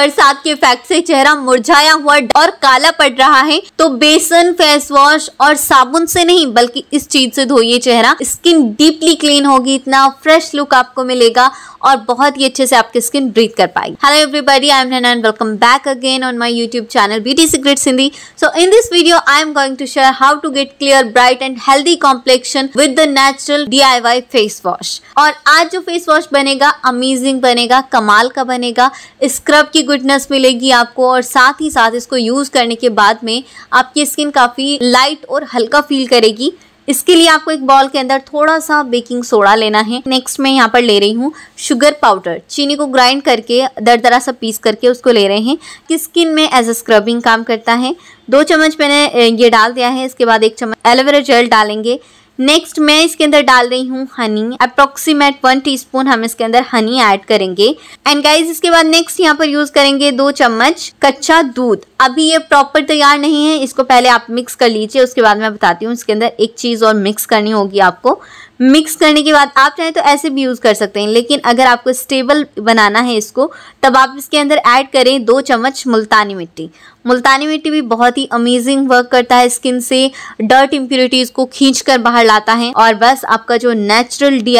बरसात के इफेक्ट से चेहरा मुरझाया हुआ और काला पड़ रहा है तो बेसन फेस वॉश और साबुन से नहीं बल्कि इस चीज से धोइए चेहरा स्किन डीपली क्लीन होगी इतना फ्रेश लुक आपको मिलेगा और बहुत ही अच्छे से आपकी स्किन ब्रीथ कर पाएगी hello everybody I am Naina and welcome back again on my YouTube channel beauty secret Hindi so in this video I am going to share how to get clear bright and healthy complexion with the natural DIY face wash और आज जो face wash बनेगा amazing बनेगा कमाल का बनेगा scrub की goodness मिलेगी आपको और साथ ही साथ इसको यूज़ करने के बाद में आपकी स्किन काफ़ी लाइट और हल्का फील करेगी इसके लिए आपको एक बॉल के अंदर थोड़ा सा बेकिंग सोडा लेना है नेक्स्ट मैं यहाँ पर ले रही हूँ शुगर पाउडर चीनी को ग्राइंड करके दरदरा सा पीस करके उसको ले रहे हैं कि स्किन में एज अ स्क्रबिंग काम करता है दो चम्मच मैंने ये डाल दिया है इसके बाद एक चम्मच एलोवेरा जेल डालेंगे नेक्स्ट मैं इसके अंदर डाल रही हूँ हनी अप्रोक्सीमेट वन टीस्पून हम इसके अंदर हनी ऐड करेंगे एंड गाइज इसके बाद नेक्स्ट यहाँ पर यूज करेंगे दो चम्मच कच्चा दूध अभी ये प्रॉपर तैयार नहीं है इसको पहले आप मिक्स कर लीजिए उसके बाद मैं बताती हूँ इसके अंदर एक चीज और मिक्स करनी होगी आपको मिक्स करने के बाद आप चाहें तो ऐसे भी यूज़ कर सकते हैं लेकिन अगर आपको स्टेबल बनाना है इसको तब आप इसके अंदर ऐड करें दो चम्मच मुल्तानी मिट्टी मुल्तानी मिट्टी भी बहुत ही अमेजिंग वर्क करता है स्किन से डर्ट इम्प्योरिटीज़ को खींच कर बाहर लाता है और बस आपका जो नेचुरल डी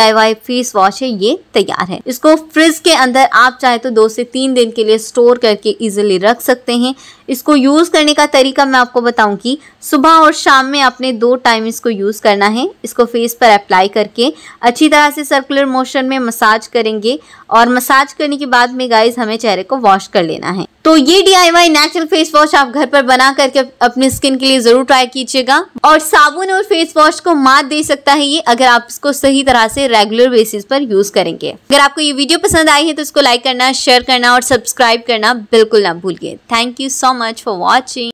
फेस वॉश है ये तैयार है इसको फ्रिज के अंदर आप चाहे तो दो से तीन दिन के लिए स्टोर करके ईजिली रख सकते हैं इसको यूज़ करने का तरीका मैं आपको बताऊंगी सुबह और शाम में आपने दो टाइम इसको यूज़ करना है इसको फेस पर अप्लाई करके अच्छी तरह से सर्कुलर मोशन में मसाज करेंगे और मसाज करने के बाद में गाइस हमें चेहरे को वॉश कर लेना है तो ये डीआईवाई नेचुरल फेस वॉश आप घर पर बना करके अपनी स्किन के लिए जरूर ट्राई कीजिएगा और साबुन और फेस वॉश को मात दे सकता है ये अगर आप इसको सही तरह से रेगुलर बेसिस पर यूज करेंगे अगर आपको ये वीडियो पसंद आई है तो इसको लाइक करना शेयर करना और सब्सक्राइब करना बिल्कुल ना भूलिए thank you so much for watching